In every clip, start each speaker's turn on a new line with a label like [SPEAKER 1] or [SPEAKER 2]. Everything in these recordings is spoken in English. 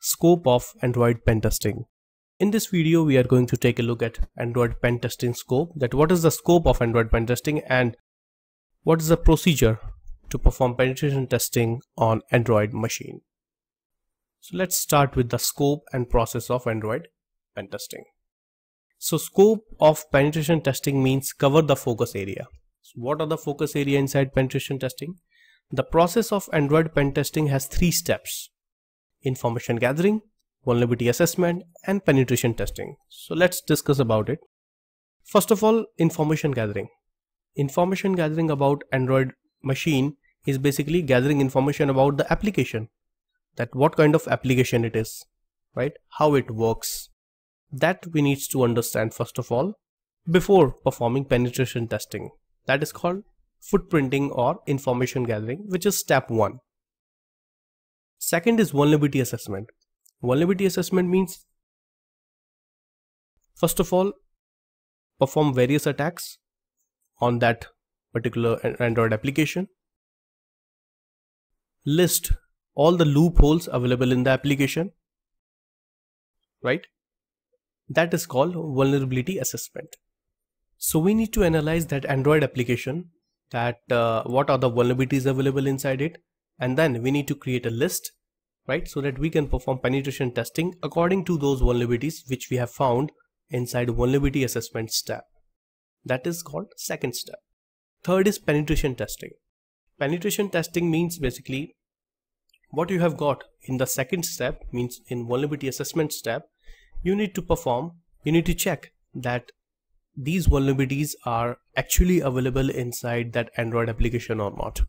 [SPEAKER 1] Scope of Android pen testing. In this video, we are going to take a look at Android pen testing scope, that what is the scope of Android pen testing and what is the procedure to perform penetration testing on Android machine. So let's start with the scope and process of Android pen testing. So scope of penetration testing means cover the focus area. So what are the focus area inside penetration testing? The process of Android pen testing has three steps information gathering, vulnerability assessment, and penetration testing. So let's discuss about it. First of all, information gathering. Information gathering about Android machine is basically gathering information about the application that what kind of application it is, right? How it works. That we needs to understand first of all before performing penetration testing. That is called footprinting or information gathering, which is step one. Second is vulnerability assessment. Vulnerability assessment means first of all perform various attacks on that particular Android application. List all the loopholes available in the application. Right? That is called vulnerability assessment. So we need to analyze that Android application that uh, what are the vulnerabilities available inside it and then we need to create a list right? So that we can perform penetration testing according to those vulnerabilities which we have found inside vulnerability assessments tab. That is called second step. Third is penetration testing. Penetration testing means basically what you have got in the second step means in vulnerability assessment step, you need to perform, you need to check that these vulnerabilities are actually available inside that Android application or not,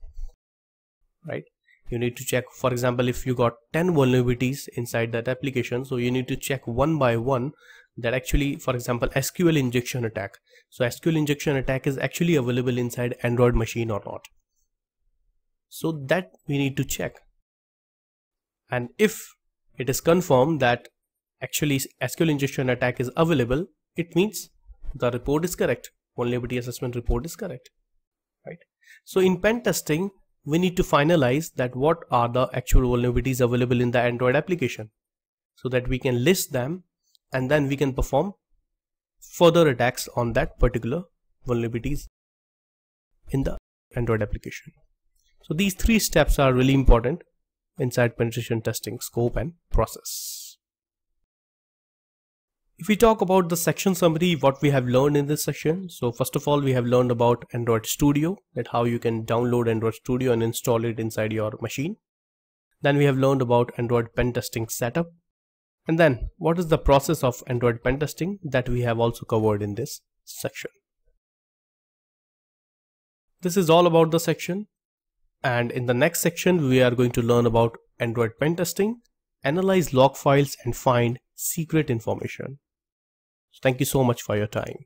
[SPEAKER 1] right? you need to check for example if you got 10 vulnerabilities inside that application so you need to check one by one that actually for example sql injection attack so sql injection attack is actually available inside android machine or not so that we need to check and if it is confirmed that actually sql injection attack is available it means the report is correct vulnerability assessment report is correct right so in pen testing we need to finalize that what are the actual vulnerabilities available in the Android application so that we can list them and then we can perform further attacks on that particular vulnerabilities in the Android application. So these three steps are really important inside penetration testing scope and process. If we talk about the section summary, what we have learned in this section. So first of all, we have learned about Android Studio, that how you can download Android Studio and install it inside your machine. Then we have learned about Android pen testing setup. And then what is the process of Android pen testing that we have also covered in this section. This is all about the section. And in the next section, we are going to learn about Android pen testing, analyze log files and find secret information. Thank you so much for your time.